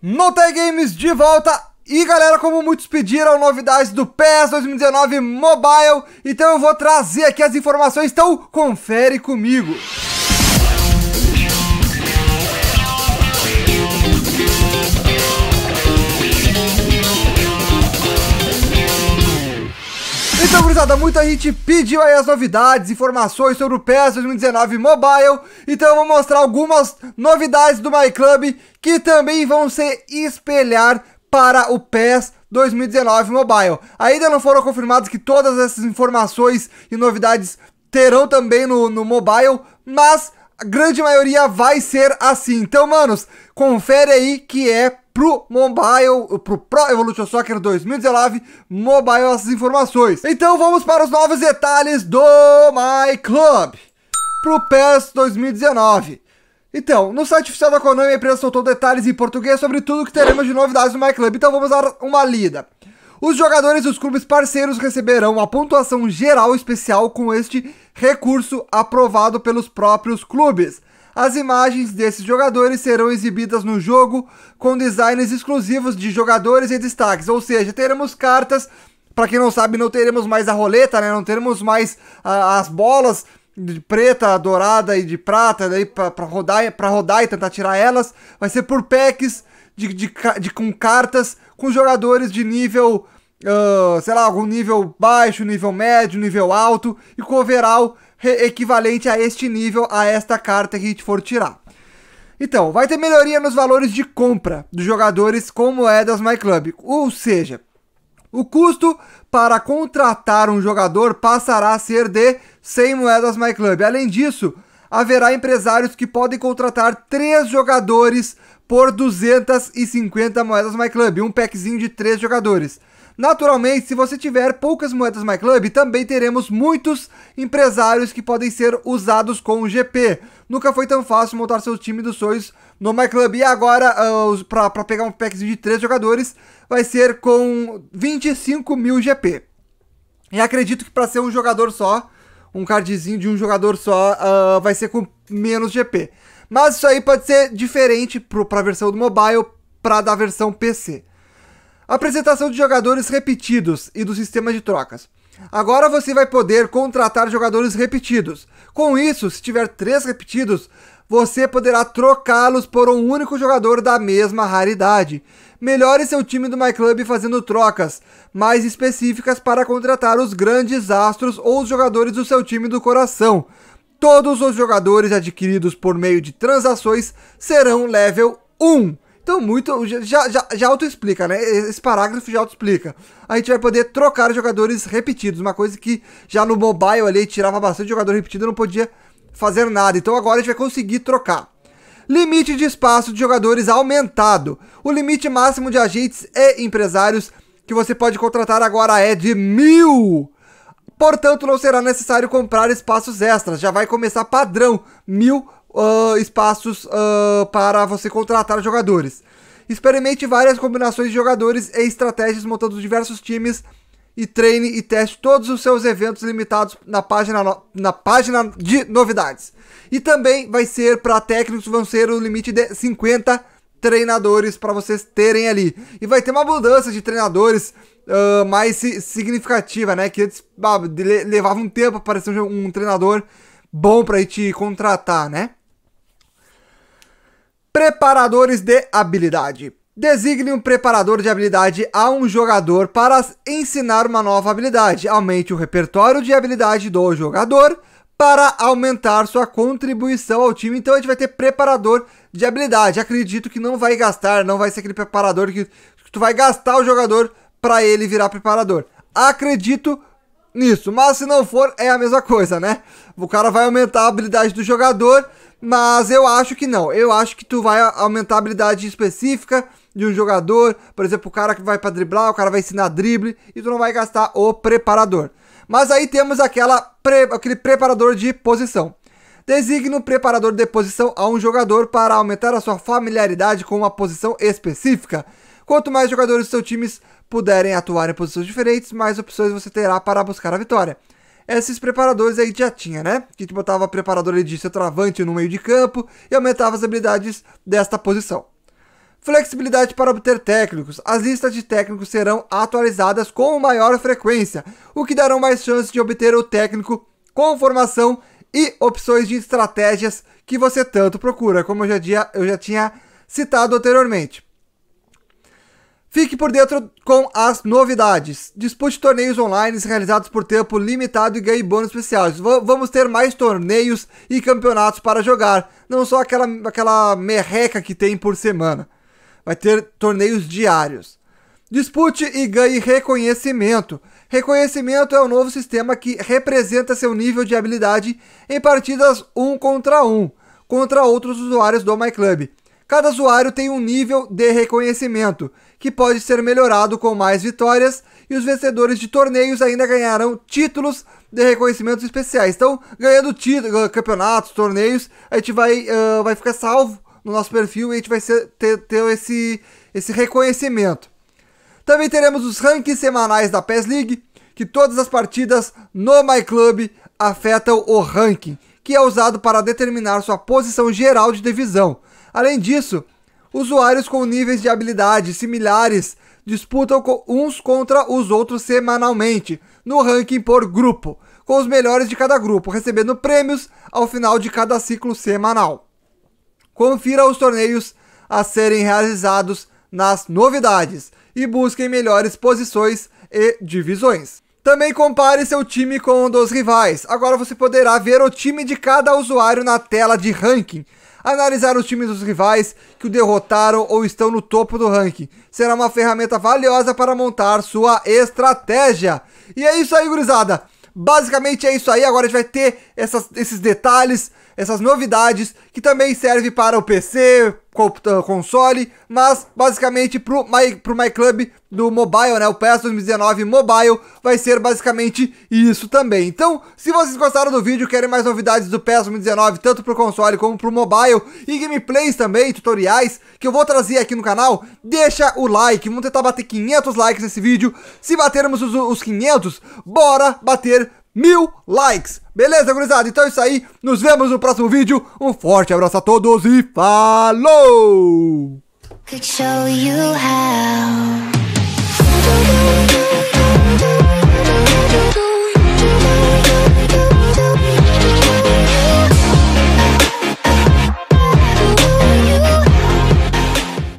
Notei Games de volta e galera, como muitos pediram, novidades do PES 2019 Mobile, então eu vou trazer aqui as informações, então confere comigo. Então, gurizada, muita gente pediu aí as novidades, informações sobre o PES 2019 Mobile. Então eu vou mostrar algumas novidades do MyClub que também vão se espelhar para o PES 2019 Mobile. Ainda não foram confirmados que todas essas informações e novidades terão também no, no mobile, mas a grande maioria vai ser assim. Então, manos, confere aí que é pro Mobile, pro Pro Evolution Soccer 2019 Mobile essas informações. Então vamos para os novos detalhes do My Club pro PES 2019. Então, no site oficial da Konami, a empresa soltou detalhes em português sobre tudo que teremos de novidades no My Club. Então vamos dar uma lida. Os jogadores e os clubes parceiros receberão uma pontuação geral especial com este recurso aprovado pelos próprios clubes. As imagens desses jogadores serão exibidas no jogo com designs exclusivos de jogadores e destaques, ou seja, teremos cartas. Para quem não sabe, não teremos mais a roleta, né? Não teremos mais as bolas de preta, dourada e de prata, daí para rodar, para rodar e tentar tirar elas. Vai ser por packs de, de, de com cartas com jogadores de nível Uh, sei lá, algum nível baixo, nível médio, nível alto, e com overall equivalente a este nível, a esta carta que a gente for tirar. Então, vai ter melhoria nos valores de compra dos jogadores com moedas MyClub. ou seja, o custo para contratar um jogador passará a ser de 100 moedas MyClub. Além disso, haverá empresários que podem contratar 3 jogadores por 250 moedas MyClub. um packzinho de 3 jogadores. Naturalmente, se você tiver poucas moedas MyClub, também teremos muitos empresários que podem ser usados com o GP. Nunca foi tão fácil montar seu time dos sonhos no MyClub. E agora, uh, ah, para pegar um packzinho de 3 jogadores, vai ser com 25 mil GP. E acredito que para ser um jogador só, um cardzinho de um jogador só, uh, vai ser com menos GP. Mas isso aí pode ser diferente para a versão do mobile para da versão PC. Apresentação de jogadores repetidos e do sistema de trocas. Agora você vai poder contratar jogadores repetidos. Com isso, se tiver três repetidos, você poderá trocá-los por um único jogador da mesma raridade. Melhore seu time do MyClub fazendo trocas mais específicas para contratar os grandes astros ou os jogadores do seu time do coração. Todos os jogadores adquiridos por meio de transações serão level 1. Então, muito. Já, já, já auto-explica, né? Esse parágrafo já auto-explica. A gente vai poder trocar jogadores repetidos. Uma coisa que já no mobile ali tirava bastante jogador repetido não podia fazer nada. Então agora a gente vai conseguir trocar. Limite de espaço de jogadores aumentado. O limite máximo de agentes e empresários que você pode contratar agora é de mil. Portanto, não será necessário comprar espaços extras. Já vai começar padrão mil uh, espaços uh, para você contratar jogadores. Experimente várias combinações de jogadores e estratégias montando diversos times e treine e teste todos os seus eventos limitados na página, no... na página de novidades. E também vai ser para técnicos, vão ser o limite de 50 treinadores para vocês terem ali. E vai ter uma mudança de treinadores uh, mais significativa, né? Que antes ah, levava um tempo para aparecer um, um treinador bom para te contratar, né? Preparadores de habilidade. Designe um preparador de habilidade a um jogador para ensinar uma nova habilidade. Aumente o repertório de habilidade do jogador para aumentar sua contribuição ao time. Então a gente vai ter preparador de habilidade. Acredito que não vai gastar, não vai ser aquele preparador que tu vai gastar o jogador para ele virar preparador. Acredito nisso. Mas se não for, é a mesma coisa, né? O cara vai aumentar a habilidade do jogador, mas eu acho que não. Eu acho que tu vai aumentar a habilidade específica de um jogador. Por exemplo, o cara que vai para driblar, o cara vai ensinar drible e tu não vai gastar o preparador. Mas aí temos aquela pre... aquele preparador de posição. Designe um preparador de posição a um jogador para aumentar a sua familiaridade com uma posição específica. Quanto mais jogadores do seu time puderem atuar em posições diferentes, mais opções você terá para buscar a vitória. Esses preparadores aí já tinha, né? Que te botava preparador de centroavante no meio de campo e aumentava as habilidades desta posição. Flexibilidade para obter técnicos. As listas de técnicos serão atualizadas com maior frequência, o que darão mais chances de obter o técnico com formação e opções de estratégias que você tanto procura, como eu já, dia, eu já tinha citado anteriormente. Fique por dentro com as novidades. Dispute torneios online realizados por tempo limitado e ganhe bônus especiais. V vamos ter mais torneios e campeonatos para jogar, não só aquela, aquela merreca que tem por semana. Vai ter torneios diários. Dispute e ganhe reconhecimento. Reconhecimento é o um novo sistema que representa seu nível de habilidade em partidas um contra um contra outros usuários do MyClub Cada usuário tem um nível de reconhecimento, que pode ser melhorado com mais vitórias, e os vencedores de torneios ainda ganharão títulos de reconhecimentos especiais. Então, ganhando títulos, eh, campeonatos, torneios, a gente vai, uh, vai ficar salvo no nosso perfil e a gente vai ser, ter, ter esse, esse reconhecimento. Também teremos os rankings semanais da PES League, que todas as partidas no My Club afetam o ranking, que é usado para determinar sua posição geral de divisão. Além disso, usuários com níveis de habilidade similares disputam uns contra os outros semanalmente no ranking por grupo, com os melhores de cada grupo recebendo prêmios ao final de cada ciclo semanal. Confira os torneios a serem realizados nas novidades e busquem melhores posições e divisões. Também compare seu time com o dos rivais. Agora você poderá ver o time de cada usuário na tela de ranking. Analisar os times dos rivais que o derrotaram ou estão no topo do ranking. Será uma ferramenta valiosa para montar sua estratégia. E é isso aí, gurizada. Basicamente é isso aí. Agora a gente vai ter essas, esses detalhes essas novidades que também serve para o PC, ah, console, mas basicamente pro My, pro My Club do mobile, né? O PES 2019 Mobile vai ser basicamente isso também. Então, se vocês gostaram do vídeo, querem mais novidades do PES 2019, tanto pro console como pro mobile, e gameplays também, tutoriais, que eu vou trazer aqui no canal, deixa o like. Vamos tentar bater 500 likes nesse vídeo. Se batermos os, os 500, bora bater mil likes. Beleza, gurizada? Então é isso aí. Nos vemos no próximo vídeo. Um forte abraço a todos e falou!